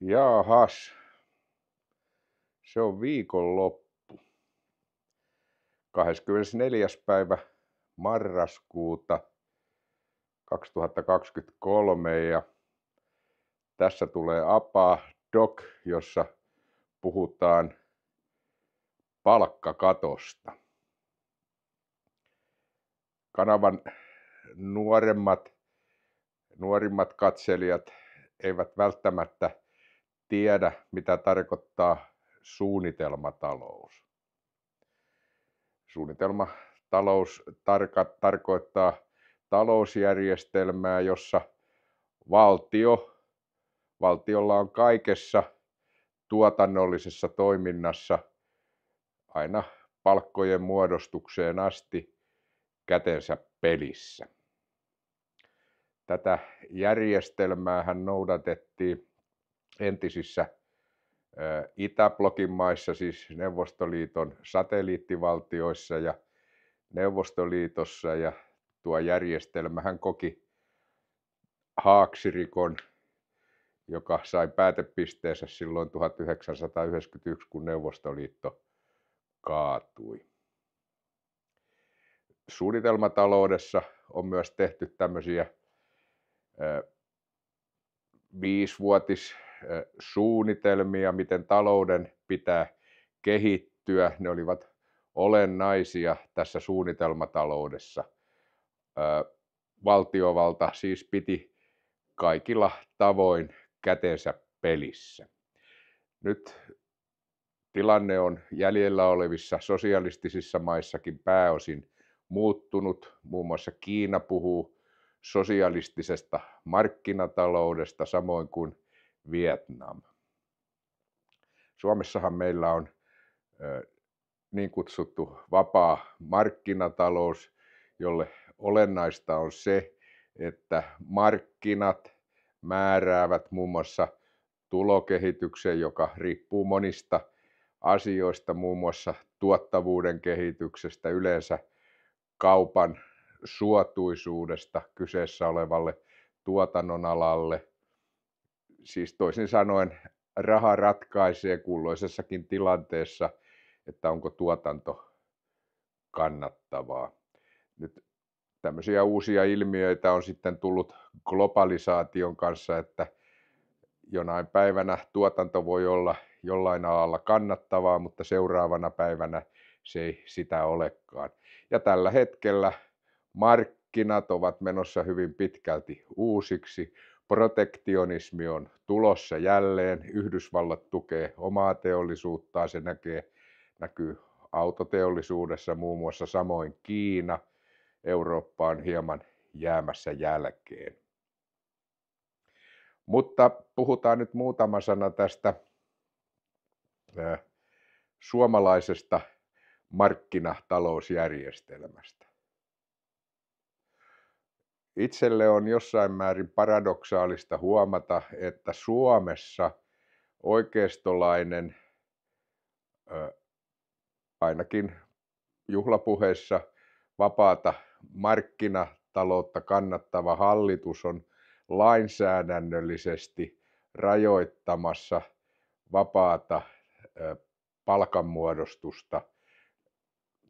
Jaahas, se on viikonloppu. 24. päivä marraskuuta 2023 ja tässä tulee APA Doc, jossa puhutaan palkkakatosta. Kanavan nuoremmat, nuorimmat katselijat eivät välttämättä – tiedä, mitä tarkoittaa suunnitelmatalous. Suunnitelmatalous tarko- tarkoittaa talousjärjestelmää, jossa valtio, valtiolla on kaikessa tuotannollisessa toiminnassa aina palkkojen muodostukseen asti kätensä pelissä. Tätä järjestelmää hän noudatettiin entisissä Itäblokin maissa, siis Neuvostoliiton satelliittivaltioissa ja Neuvostoliitossa ja tuo järjestelmähän koki haaksirikon, joka sai päätepisteensä silloin 1991, kun Neuvostoliitto kaatui. Suunnitelmataloudessa on myös tehty tämmöisiä viisivuotis suunnitelmia, miten talouden pitää kehittyä. Ne olivat olennaisia tässä suunnitelmataloudessa. Valtiovalta siis piti kaikilla tavoin kätensä pelissä. Nyt tilanne on jäljellä olevissa sosialistisissa maissakin pääosin muuttunut. Muun muassa Kiina puhuu sosialistisesta markkinataloudesta, samoin kuin Vietnam. Suomessahan meillä on niin kutsuttu vapaa markkinatalous, jolle olennaista on se, että markkinat määräävät muun muassa tulokehityksen, joka riippuu monista asioista, muun muassa tuottavuuden kehityksestä, yleensä kaupan suotuisuudesta kyseessä olevalle tuotannon alalle, siis toisin sanoen raha ratkaisee kulloisessakin tilanteessa, että onko tuotanto kannattavaa. Nyt tämmöisiä uusia ilmiöitä on sitten tullut globalisaation kanssa, että jonain päivänä tuotanto voi olla jollain alalla kannattavaa, mutta seuraavana päivänä se ei sitä olekaan. Ja tällä hetkellä markkinat ovat menossa hyvin pitkälti uusiksi, protektionismi on tulossa jälleen. Yhdysvallat tukee omaa teollisuuttaan, se näkee, näkyy autoteollisuudessa muun muassa, samoin Kiina. Eurooppa on hieman jäämässä jälkeen. Mutta puhutaan nyt muutama sana tästä suomalaisesta markkinatalousjärjestelmästä. Itselle on jossain määrin paradoksaalista huomata, että Suomessa oikeistolainen ainakin juhlapuheissa vapaata markkinataloutta kannattava hallitus on lainsäädännöllisesti rajoittamassa vapaata palkanmuodostusta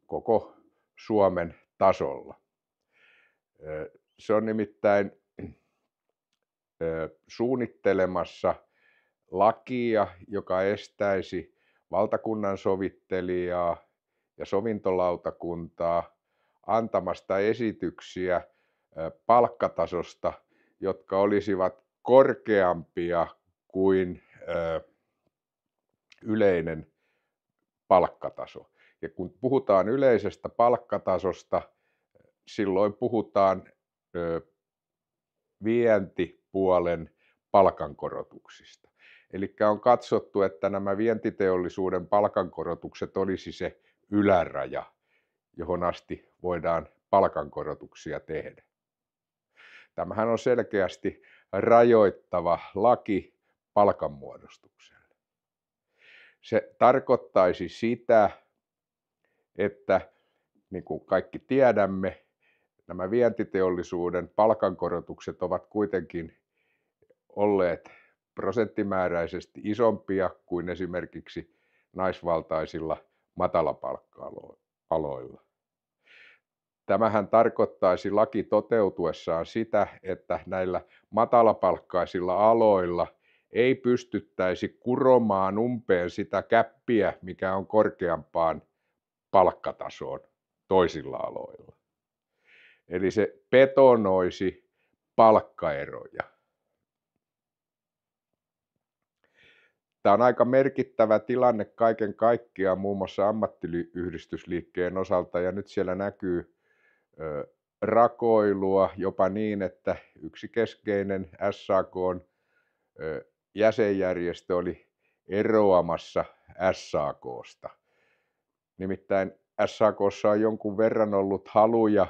koko Suomen tasolla. Se on nimittäin suunnittelemassa lakia, joka estäisi valtakunnan sovittelijaa ja sovintolautakuntaa antamasta esityksiä palkkatasosta, jotka olisivat korkeampia kuin yleinen palkkataso. Ja kun puhutaan yleisestä palkkatasosta, silloin puhutaan ö, vientipuolen palkankorotuksista. Eli on katsottu, että nämä vientiteollisuuden palkankorotukset olisi se yläraja, johon asti voidaan palkankorotuksia tehdä. Tämähän on selkeästi rajoittava laki palkanmuodostukselle. Se tarkoittaisi sitä, että niin kuin kaikki tiedämme, nämä vientiteollisuuden palkankorotukset ovat kuitenkin olleet prosenttimääräisesti isompia kuin esimerkiksi naisvaltaisilla matalapalkka-aloilla. Tämähän tarkoittaisi laki toteutuessaan sitä, että näillä matalapalkkaisilla aloilla ei pystyttäisi kuromaan umpeen sitä käppiä, mikä on korkeampaan palkkatasoon toisilla aloilla. Eli se betonoisi palkkaeroja. Tämä on aika merkittävä tilanne kaiken kaikkiaan muun muassa ammattiyhdistysliikkeen osalta ja nyt siellä näkyy rakoilua jopa niin, että yksi keskeinen SAK jäsenjärjestö oli eroamassa SAKsta. Nimittäin SAKssa on jonkun verran ollut haluja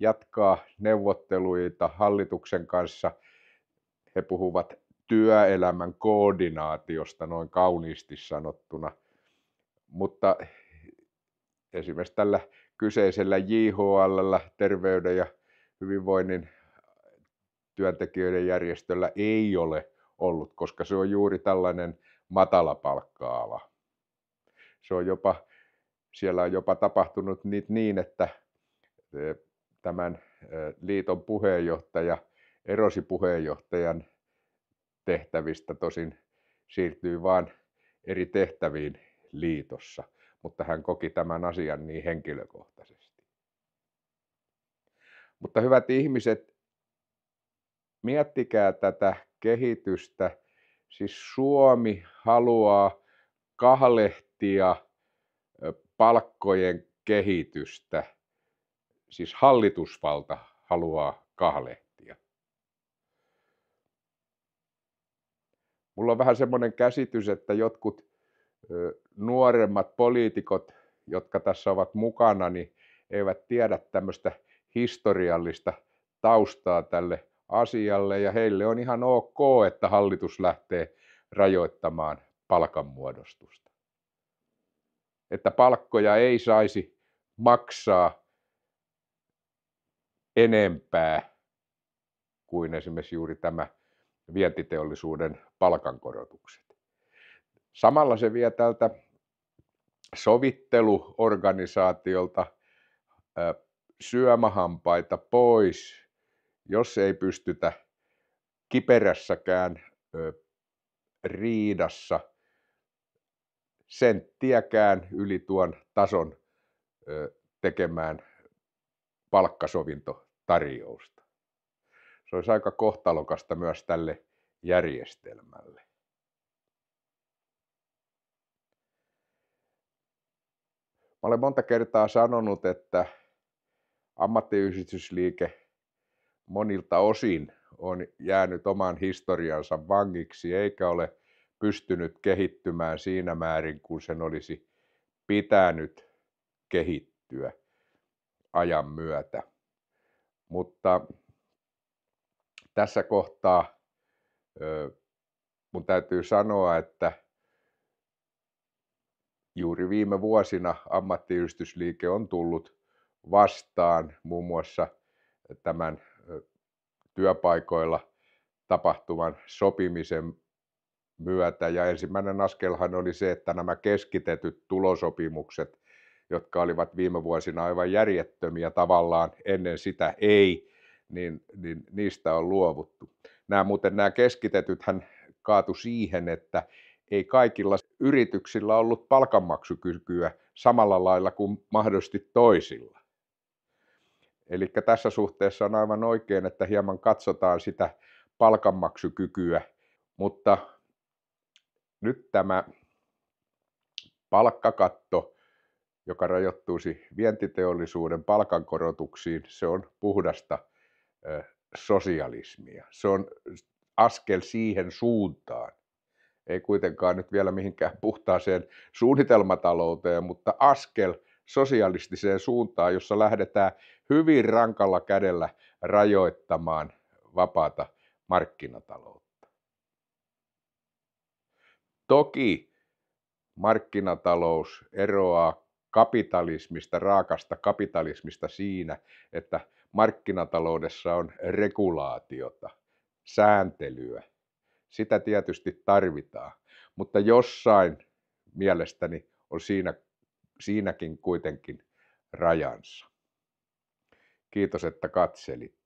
jatkaa neuvotteluita hallituksen kanssa. He puhuvat työelämän koordinaatiosta noin kauniisti sanottuna. Mutta esimerkiksi tällä kyseisellä JHL, terveyden ja hyvinvoinnin työntekijöiden järjestöllä ei ole ollut, koska se on juuri tällainen palkka ala Se on jopa, siellä on jopa tapahtunut niin, että eh, tämän liiton puheenjohtaja erosi puheenjohtajan tehtävistä, tosin siirtyi vain eri tehtäviin liitossa, mutta hän koki tämän asian niin henkilökohtaisesti. Mutta hyvät ihmiset, miettikää tätä kehitystä. Siis Suomi haluaa kahlehtia palkkojen kehitystä – siis hallitusvalta haluaa kahlehtia. Mulla on vähän semmoinen käsitys, että jotkut nuoremmat poliitikot, jotka tässä ovat mukana, niin eivät tiedä tämmöistä historiallista taustaa tälle asialle ja heille on ihan ok, että hallitus lähtee rajoittamaan palkanmuodostusta. Että palkkoja ei saisi maksaa enempää kuin esimerkiksi juuri tämä vientiteollisuuden palkankorotukset. Samalla se vie tältä sovitteluorganisaatiolta syömähampaita pois, jos ei pystytä kiperässäkään riidassa senttiäkään yli tuon tason tekemään palkkasovinto tarjousta. Se olisi aika kohtalokasta myös tälle järjestelmälle. Mä olen monta kertaa sanonut, että ammattiyhdistysliike monilta osin on jäänyt oman historiansa vangiksi eikä ole pystynyt kehittymään siinä määrin, kun sen olisi pitänyt kehittyä ajan myötä. Mutta tässä kohtaa mun täytyy sanoa, että juuri viime vuosina ammattiyhdistysliike on tullut vastaan muun muassa tämän työpaikoilla tapahtuvan sopimisen myötä. Ja ensimmäinen askelhan oli se, että nämä keskitetyt tulosopimukset jotka olivat viime vuosina aivan järjettömiä tavallaan, ennen sitä ei, niin, niin niistä on luovuttu. Nämä muuten nämä keskitetythän kaatu siihen, että ei kaikilla yrityksillä ollut palkanmaksukykyä samalla lailla kuin mahdollisesti toisilla. Eli tässä suhteessa on aivan oikein, että hieman katsotaan sitä palkanmaksukykyä, mutta nyt tämä palkkakatto joka rajoittuisi vientiteollisuuden palkankorotuksiin, se on puhdasta sosialismia. Se on askel siihen suuntaan. Ei kuitenkaan nyt vielä mihinkään puhtaaseen suunnitelmatalouteen, mutta askel sosialistiseen suuntaan, jossa lähdetään hyvin rankalla kädellä rajoittamaan vapaata markkinataloutta. Toki markkinatalous eroaa kapitalismista, raakasta kapitalismista siinä, että markkinataloudessa on regulaatiota, sääntelyä. Sitä tietysti tarvitaan, mutta jossain mielestäni on siinä, siinäkin kuitenkin rajansa. Kiitos, että katselit.